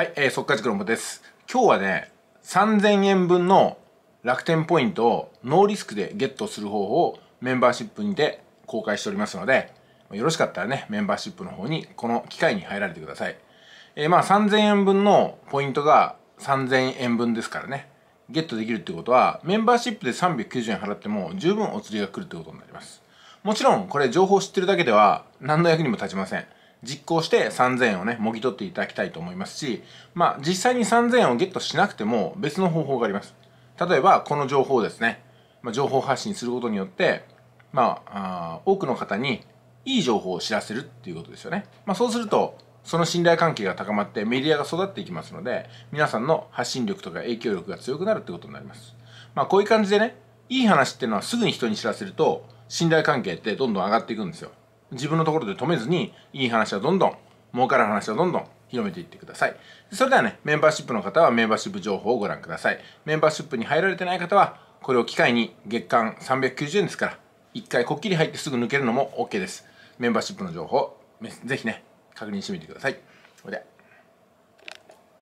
はい、えー、速稼黒もです。今日はね、3000円分の楽天ポイントをノーリスクでゲットする方法をメンバーシップにて公開しておりますので、よろしかったらね、メンバーシップの方にこの機会に入られてください。えー、まあ3000円分のポイントが3000円分ですからね、ゲットできるってことは、メンバーシップで390円払っても十分お釣りが来るってことになります。もちろん、これ情報知ってるだけでは何の役にも立ちません。実行して3000円をね、もぎ取っていただきたいと思いますし、まあ、実際に3000円をゲットしなくても別の方法があります。例えば、この情報ですね。まあ、情報発信することによって、まあ、あ多くの方にいい情報を知らせるっていうことですよね。まあ、そうすると、その信頼関係が高まってメディアが育っていきますので、皆さんの発信力とか影響力が強くなるってことになります。まあ、こういう感じでね、いい話っていうのはすぐに人に知らせると、信頼関係ってどんどん上がっていくんですよ。自分のところで止めずに、いい話はどんどん、儲かる話はどんどん広めていってください。それではね、メンバーシップの方はメンバーシップ情報をご覧ください。メンバーシップに入られてない方は、これを機会に月間390円ですから、1回こっきり入ってすぐ抜けるのも OK です。メンバーシップの情報、ぜひね、確認してみてください。それでは